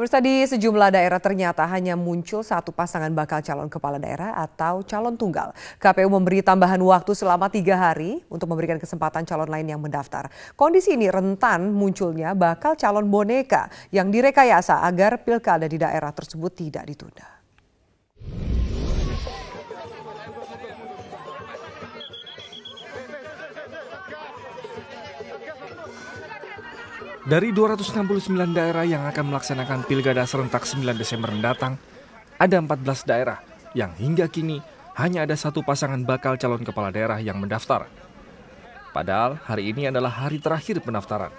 Pemirsa di sejumlah daerah ternyata hanya muncul satu pasangan bakal calon kepala daerah atau calon tunggal. KPU memberi tambahan waktu selama tiga hari untuk memberikan kesempatan calon lain yang mendaftar. Kondisi ini rentan munculnya bakal calon boneka yang direkayasa agar pilkada di daerah tersebut tidak ditunda. Dari 269 daerah yang akan melaksanakan pilkada serentak 9 Desember mendatang, ada 14 daerah yang hingga kini hanya ada satu pasangan bakal calon kepala daerah yang mendaftar. Padahal hari ini adalah hari terakhir pendaftaran.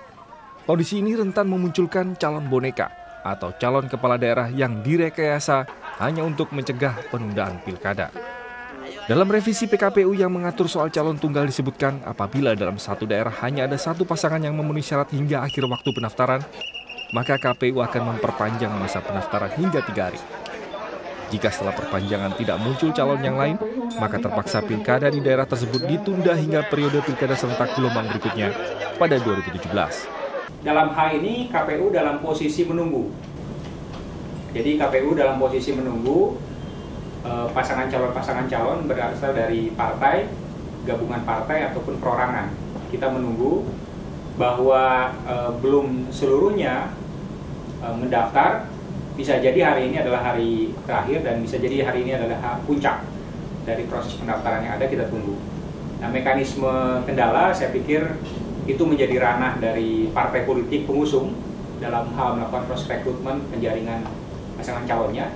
Kondisi ini rentan memunculkan calon boneka atau calon kepala daerah yang direkayasa hanya untuk mencegah penundaan pilkada. Dalam revisi PKPU yang mengatur soal calon tunggal disebutkan, apabila dalam satu daerah hanya ada satu pasangan yang memenuhi syarat hingga akhir waktu pendaftaran, maka KPU akan memperpanjang masa pendaftaran hingga tiga hari. Jika setelah perpanjangan tidak muncul calon yang lain, maka terpaksa pilkada di daerah tersebut ditunda hingga periode pilkada serentak gelombang berikutnya pada 2017. Dalam hal ini KPU dalam posisi menunggu. Jadi KPU dalam posisi menunggu Eh, pasangan calon-pasangan calon berasal dari partai, gabungan partai ataupun perorangan. Kita menunggu bahwa e, belum seluruhnya e, mendaftar. Bisa jadi hari ini adalah hari terakhir dan bisa jadi hari ini adalah puncak dari proses pendaftaran yang ada kita tunggu. Nah, mekanisme kendala saya pikir itu menjadi ranah dari partai politik pengusung dalam hal melakukan proses rekrutmen penjaringan pasangan calonnya.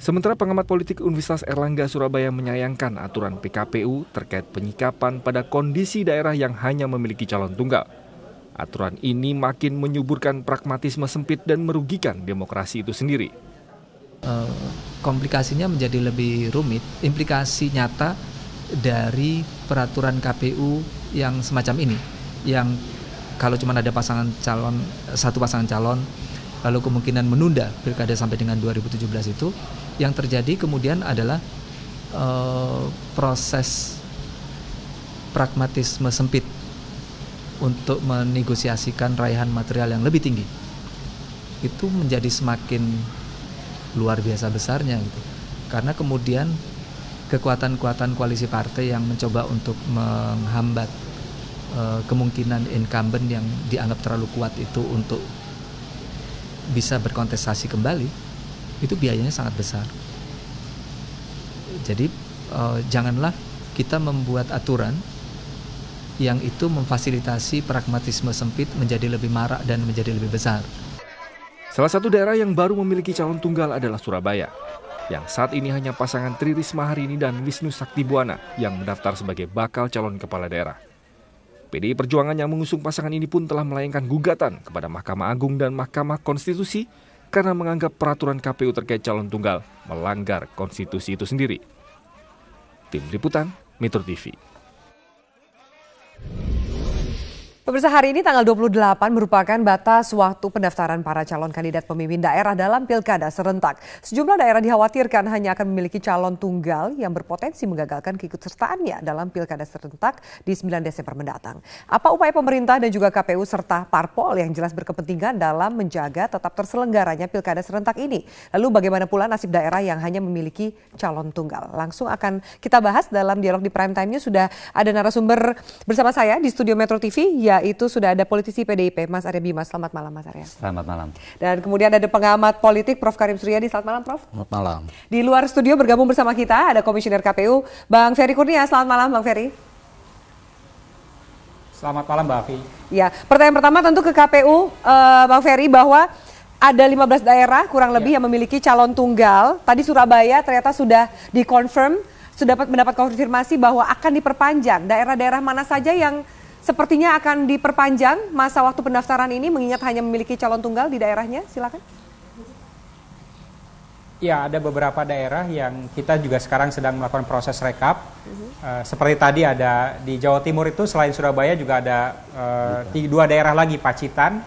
Sementara pengamat politik Universitas Erlangga Surabaya menyayangkan aturan PKPU terkait penyikapan pada kondisi daerah yang hanya memiliki calon tunggal. Aturan ini makin menyuburkan pragmatisme sempit dan merugikan demokrasi itu sendiri. Eh, komplikasinya menjadi lebih rumit, implikasi nyata dari peraturan KPU yang semacam ini, yang kalau cuma ada pasangan calon satu pasangan calon lalu kemungkinan menunda pilkada sampai dengan 2017 itu yang terjadi kemudian adalah e, proses pragmatisme sempit untuk menegosiasikan raihan material yang lebih tinggi itu menjadi semakin luar biasa besarnya gitu karena kemudian kekuatan-kekuatan koalisi partai yang mencoba untuk menghambat e, kemungkinan incumbent yang dianggap terlalu kuat itu untuk bisa berkontestasi kembali itu biayanya sangat besar. Jadi uh, janganlah kita membuat aturan yang itu memfasilitasi pragmatisme sempit menjadi lebih marak dan menjadi lebih besar. Salah satu daerah yang baru memiliki calon tunggal adalah Surabaya, yang saat ini hanya pasangan Tri Risma Harini dan Wisnu Sakti Buana yang mendaftar sebagai bakal calon kepala daerah. PDI Perjuangan yang mengusung pasangan ini pun telah melayangkan gugatan kepada Mahkamah Agung dan Mahkamah Konstitusi karena menganggap peraturan KPU terkait calon tunggal melanggar konstitusi itu sendiri. Tim Liputan, Metro TV. Pemirsa hari ini tanggal 28 merupakan batas waktu pendaftaran para calon kandidat pemimpin daerah dalam pilkada serentak. Sejumlah daerah dikhawatirkan hanya akan memiliki calon tunggal yang berpotensi menggagalkan keikutsertaannya dalam pilkada serentak di 9 Desember mendatang. Apa upaya pemerintah dan juga KPU serta parpol yang jelas berkepentingan dalam menjaga tetap terselenggaranya pilkada serentak ini? Lalu bagaimana pula nasib daerah yang hanya memiliki calon tunggal? Langsung akan kita bahas dalam dialog di Prime Time News sudah ada narasumber bersama saya di studio Metro TV ya itu sudah ada politisi PDIP, Mas Arya Bima. Selamat malam, Mas Arya. Selamat malam. Dan kemudian ada pengamat politik, Prof. Karim Suryadi. Selamat malam, Prof. Selamat malam. Di luar studio bergabung bersama kita ada Komisioner KPU, Bang Ferry Kurnia. Selamat malam, Bang Ferry. Selamat malam, Mbak Afi. Ya, pertanyaan pertama tentu ke KPU, uh, eh, Bang Ferry, bahwa ada 15 daerah kurang lebih ya. yang memiliki calon tunggal. Tadi Surabaya ternyata sudah dikonfirm, sudah dapat mendapat konfirmasi bahwa akan diperpanjang. Daerah-daerah mana saja yang Sepertinya akan diperpanjang masa waktu pendaftaran ini mengingat hanya memiliki calon tunggal di daerahnya. Silakan. Ya, ada beberapa daerah yang kita juga sekarang sedang melakukan proses rekap. Uh, -huh. uh seperti tadi ada di Jawa Timur itu selain Surabaya juga ada uh, dua daerah lagi Pacitan.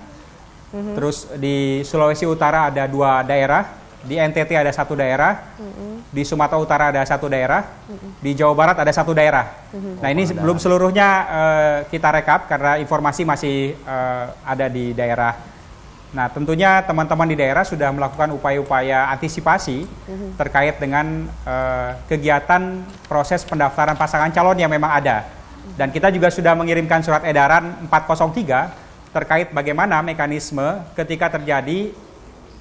Uh mhm. -huh. Terus di Sulawesi Utara ada dua daerah di NTT ada satu daerah, mm-hmm. di Sumatera Utara ada satu daerah, mm-hmm. di Jawa Barat ada satu daerah. Mm-hmm. Nah ini oh, belum seluruhnya uh, kita rekap karena informasi masih uh, ada di daerah. Nah tentunya teman-teman di daerah sudah melakukan upaya-upaya antisipasi mm-hmm. terkait dengan uh, kegiatan proses pendaftaran pasangan calon yang memang ada. Dan kita juga sudah mengirimkan surat edaran 403 terkait bagaimana mekanisme ketika terjadi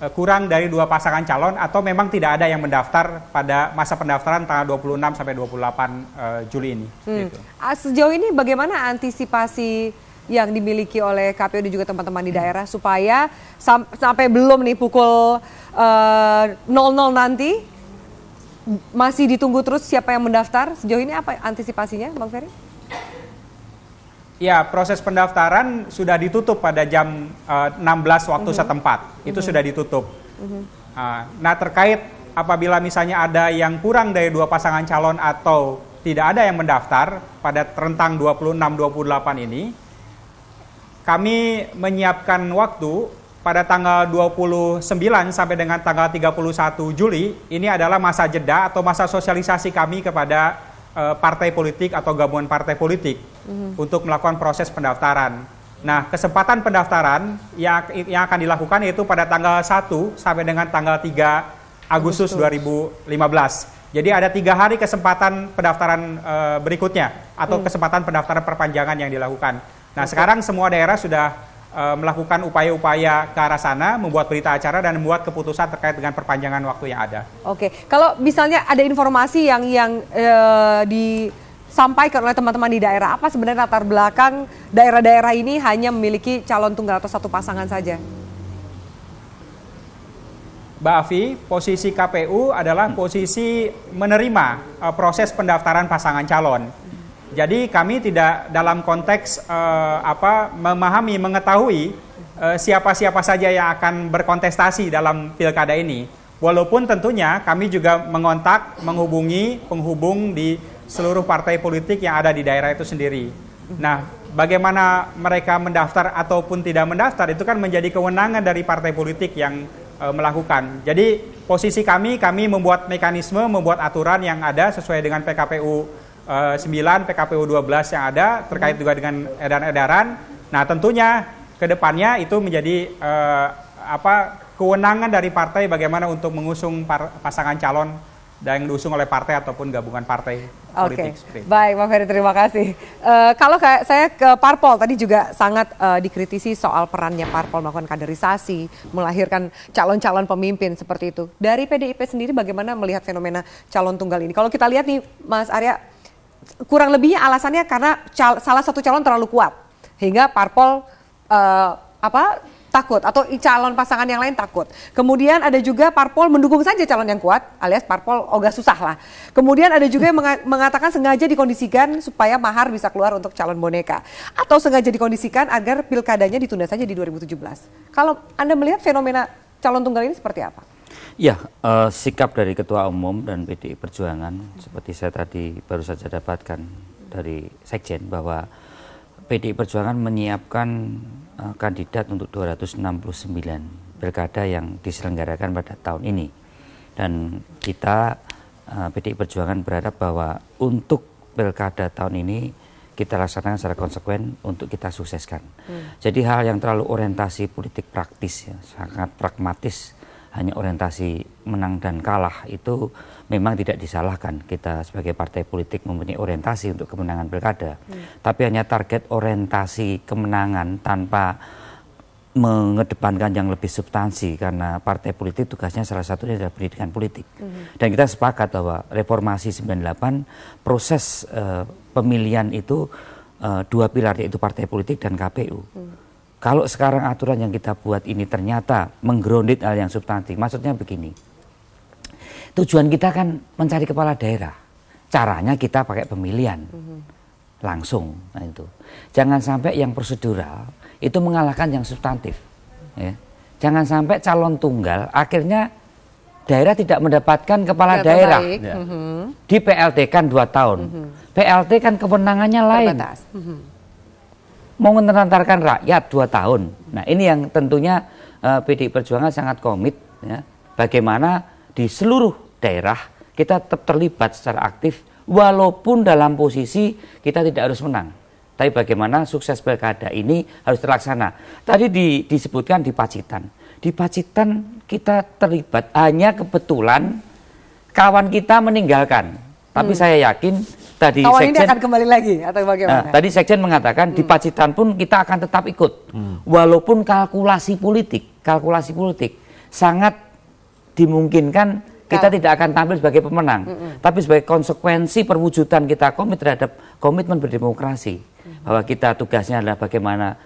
Eh, kurang dari dua pasangan calon atau memang tidak ada yang mendaftar pada masa pendaftaran tanggal 26 sampai 28 eh, Juli ini. Hmm. Gitu. Ah, sejauh ini bagaimana antisipasi yang dimiliki oleh KPU dan juga teman-teman di hmm. daerah hmm. supaya sam sampai belum nih pukul uh, nanti masih ditunggu terus siapa yang mendaftar? Sejauh ini apa antisipasinya Bang Ferry? Ya, proses pendaftaran sudah ditutup pada jam uh, eh, 16 waktu mm -hmm. setempat. Itu mm -hmm. sudah ditutup. Mm -hmm. uh, nah, terkait apabila misalnya ada yang kurang dari dua pasangan calon atau tidak ada yang mendaftar pada rentang 26-28 ini, kami menyiapkan waktu pada tanggal 29 sampai dengan tanggal 31 Juli, ini adalah masa jeda atau masa sosialisasi kami kepada uh, partai politik atau gabungan partai politik mm-hmm. untuk melakukan proses pendaftaran. Nah, kesempatan pendaftaran yang, yang akan dilakukan yaitu pada tanggal 1 sampai dengan tanggal 3 Agustus, Agustus. 2015. Jadi ada tiga hari kesempatan pendaftaran e, berikutnya atau mm. kesempatan pendaftaran perpanjangan yang dilakukan. Nah, okay. sekarang semua daerah sudah Eh, melakukan upaya-upaya ke arah sana, membuat berita acara dan membuat keputusan terkait dengan perpanjangan waktu yang ada. Oke, kalau misalnya ada informasi yang yang ee, eh, disampaikan oleh teman-teman di daerah, apa sebenarnya latar belakang daerah-daerah ini hanya memiliki calon tunggal atau satu pasangan saja? Mbak Afi, posisi KPU adalah posisi menerima eh, proses pendaftaran pasangan calon. Jadi kami tidak dalam konteks uh, apa memahami mengetahui eh, siapa-siapa uh, saja yang akan berkontestasi dalam pilkada ini. Walaupun tentunya kami juga mengontak, menghubungi penghubung di seluruh partai politik yang ada di daerah itu sendiri. Nah, bagaimana mereka mendaftar ataupun tidak mendaftar itu kan menjadi kewenangan dari partai politik yang e, melakukan. Jadi posisi kami, kami membuat mekanisme, membuat aturan yang ada sesuai dengan PKPU Eh, sembilan 9 PKPU 12 yang ada terkait juga dengan edaran-edaran. Nah, tentunya ke depannya itu menjadi uh, apa kewenangan dari partai bagaimana untuk mengusung pasangan calon dan yang diusung oleh partai ataupun gabungan partai okay. politik. Oke, baik, Pak Ferry terima kasih. Uh, kalau kayak saya ke parpol tadi juga sangat uh, dikritisi soal perannya parpol melakukan kaderisasi, melahirkan calon-calon pemimpin seperti itu. Dari PDIP sendiri bagaimana melihat fenomena calon tunggal ini? Kalau kita lihat nih, Mas Arya kurang lebihnya alasannya karena cal, salah satu calon terlalu kuat hingga parpol uh, apa takut atau calon pasangan yang lain takut. Kemudian ada juga parpol mendukung saja calon yang kuat alias parpol ogah susah lah. Kemudian ada juga yang mengatakan sengaja dikondisikan supaya mahar bisa keluar untuk calon boneka atau sengaja dikondisikan agar pilkadanya ditunda saja di 2017. Kalau Anda melihat fenomena calon tunggal ini seperti apa? Ya, uh, sikap dari Ketua Umum dan PDI Perjuangan hmm. seperti saya tadi baru saja dapatkan dari Sekjen bahwa PDI Perjuangan menyiapkan uh, kandidat untuk 269 pilkada yang diselenggarakan pada tahun ini. Dan kita uh, eh, PDI Perjuangan berharap bahwa untuk pilkada tahun ini kita laksanakan secara konsekuen untuk kita sukseskan. Hmm. Jadi hal yang terlalu orientasi politik praktis ya, sangat pragmatis hanya orientasi menang dan kalah itu memang tidak disalahkan kita sebagai partai politik mempunyai orientasi untuk kemenangan pilkada hmm. tapi hanya target orientasi kemenangan tanpa mengedepankan yang lebih substansi karena partai politik tugasnya salah satunya adalah pendidikan politik hmm. dan kita sepakat bahwa reformasi 98 proses uh, pemilihan itu uh, dua pilar yaitu partai politik dan KPU hmm. Kalau sekarang aturan yang kita buat ini ternyata menggrounded hal yang substantif, maksudnya begini. Tujuan kita kan mencari kepala daerah. Caranya kita pakai pemilihan langsung, nah itu. Jangan sampai yang prosedural itu mengalahkan yang substantif. Ya. Jangan sampai calon tunggal akhirnya daerah tidak mendapatkan kepala tidak daerah ya. Mhm. di PLT kan dua tahun. Mm -hmm. PLT kan kewenangannya lain. Mm -hmm mau menelantarkan rakyat dua tahun. Nah ini yang tentunya uh, eh, PDI Perjuangan sangat komit ya, bagaimana di seluruh daerah kita tetap terlibat secara aktif walaupun dalam posisi kita tidak harus menang. Tapi bagaimana sukses pilkada ini harus terlaksana. Tadi di, disebutkan di Pacitan. Di Pacitan kita terlibat hanya kebetulan kawan kita meninggalkan. Tapi hmm. saya yakin tadi sekjen ini akan kembali lagi atau bagaimana? Nah, tadi sekjen mengatakan hmm. di Pacitan pun kita akan tetap ikut. Hmm. Walaupun kalkulasi politik, kalkulasi politik sangat dimungkinkan kita tidak akan tampil sebagai pemenang, -hmm. hmm. tapi sebagai konsekuensi perwujudan kita komit terhadap komitmen berdemokrasi -hmm. bahwa kita tugasnya adalah bagaimana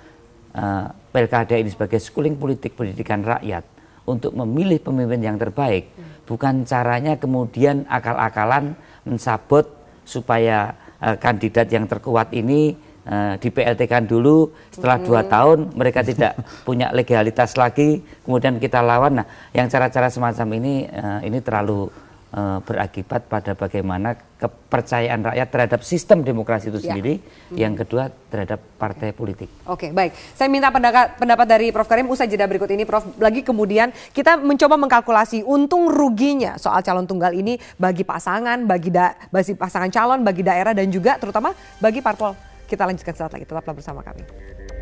uh, pilkada ini sebagai schooling politik pendidikan rakyat untuk memilih pemimpin yang terbaik, hmm. bukan caranya kemudian akal-akalan mensabot supaya uh, kandidat yang terkuat ini uh, di PLT kan dulu setelah hmm. dua tahun mereka tidak punya legalitas lagi kemudian kita lawan nah yang cara-cara semacam ini uh, ini terlalu Eh, berakibat pada bagaimana kepercayaan rakyat terhadap sistem demokrasi itu ya. sendiri, ya. yang kedua terhadap partai Oke. politik. Oke, baik. Saya minta pendapat, pendapat dari Prof Karim usai jeda berikut ini, Prof. Lagi kemudian kita mencoba mengkalkulasi untung ruginya soal calon tunggal ini bagi pasangan, bagi da, bagi pasangan calon, bagi daerah dan juga terutama bagi parpol. Kita lanjutkan setelah lagi. Tetaplah bersama kami.